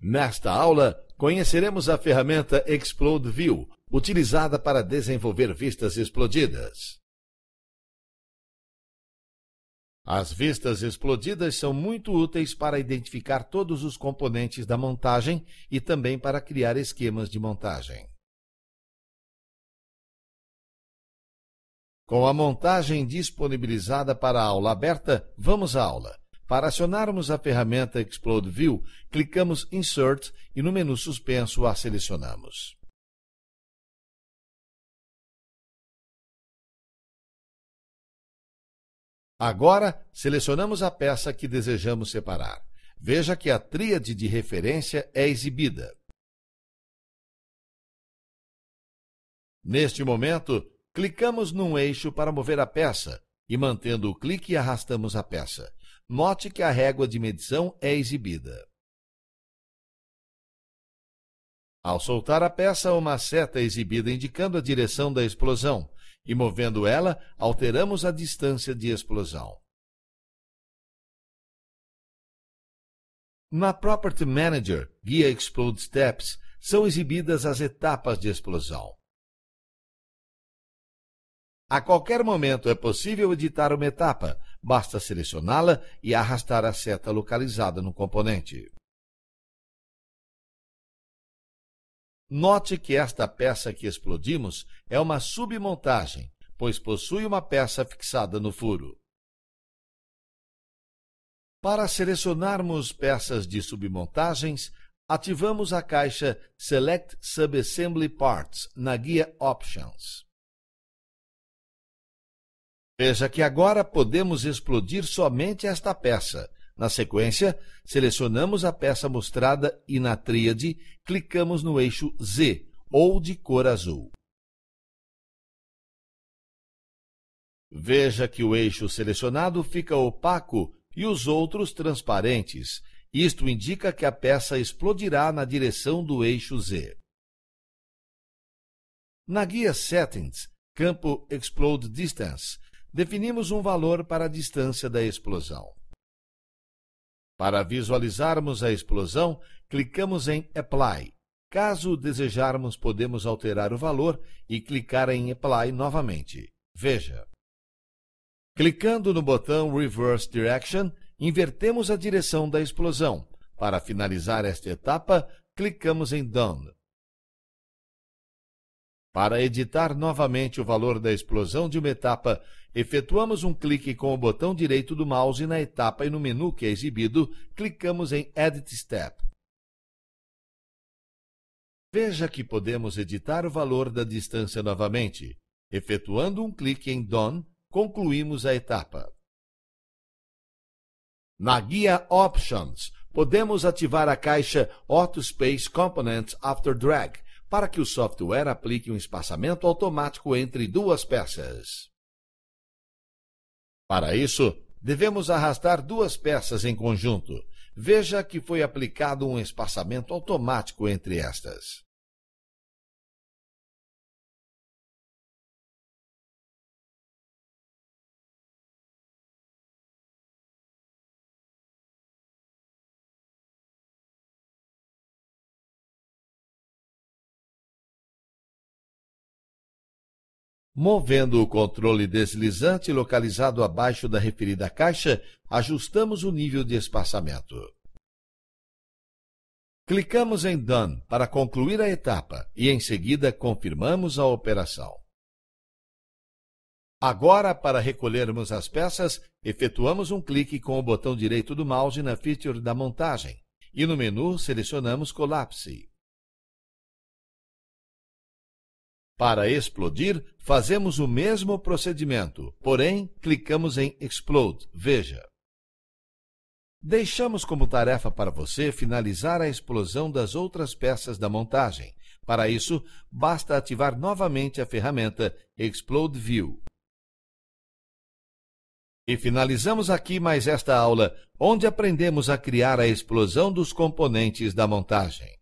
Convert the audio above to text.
Nesta aula, conheceremos a ferramenta Explode View, utilizada para desenvolver vistas explodidas. As vistas explodidas são muito úteis para identificar todos os componentes da montagem e também para criar esquemas de montagem. Com a montagem disponibilizada para a aula aberta, vamos à aula. Para acionarmos a ferramenta Explode View, clicamos Insert e no menu suspenso a selecionamos. Agora, selecionamos a peça que desejamos separar. Veja que a tríade de referência é exibida. Neste momento, clicamos num eixo para mover a peça e, mantendo o clique, arrastamos a peça. Note que a régua de medição é exibida. Ao soltar a peça, uma seta é exibida indicando a direção da explosão, e movendo ela, alteramos a distância de explosão. Na Property Manager, guia Explode Steps, são exibidas as etapas de explosão. A qualquer momento é possível editar uma etapa, Basta selecioná-la e arrastar a seta localizada no componente. Note que esta peça que explodimos é uma submontagem, pois possui uma peça fixada no furo. Para selecionarmos peças de submontagens, ativamos a caixa Select Subassembly Parts na guia Options. Veja que agora podemos explodir somente esta peça. Na sequência, selecionamos a peça mostrada e na tríade clicamos no eixo Z ou de cor azul. Veja que o eixo selecionado fica opaco e os outros transparentes. Isto indica que a peça explodirá na direção do eixo Z. Na guia Settings, campo Explode Distance, definimos um valor para a distância da explosão. Para visualizarmos a explosão, clicamos em Apply. Caso desejarmos, podemos alterar o valor e clicar em Apply novamente. Veja. Clicando no botão Reverse Direction, invertemos a direção da explosão. Para finalizar esta etapa, clicamos em Done. Para editar novamente o valor da explosão de uma etapa, efetuamos um clique com o botão direito do mouse na etapa e no menu que é exibido, clicamos em Edit Step. Veja que podemos editar o valor da distância novamente. Efetuando um clique em Done, concluímos a etapa. Na guia Options, podemos ativar a caixa Auto Space Components After Drag, para que o software aplique um espaçamento automático entre duas peças. Para isso, devemos arrastar duas peças em conjunto. Veja que foi aplicado um espaçamento automático entre estas. Movendo o controle deslizante localizado abaixo da referida caixa, ajustamos o nível de espaçamento. Clicamos em Done para concluir a etapa e, em seguida, confirmamos a operação. Agora, para recolhermos as peças, efetuamos um clique com o botão direito do mouse na feature da montagem e no menu selecionamos Colapse. Para explodir, fazemos o mesmo procedimento, porém clicamos em Explode. Veja. Deixamos como tarefa para você finalizar a explosão das outras peças da montagem. Para isso, basta ativar novamente a ferramenta Explode View. E finalizamos aqui mais esta aula, onde aprendemos a criar a explosão dos componentes da montagem.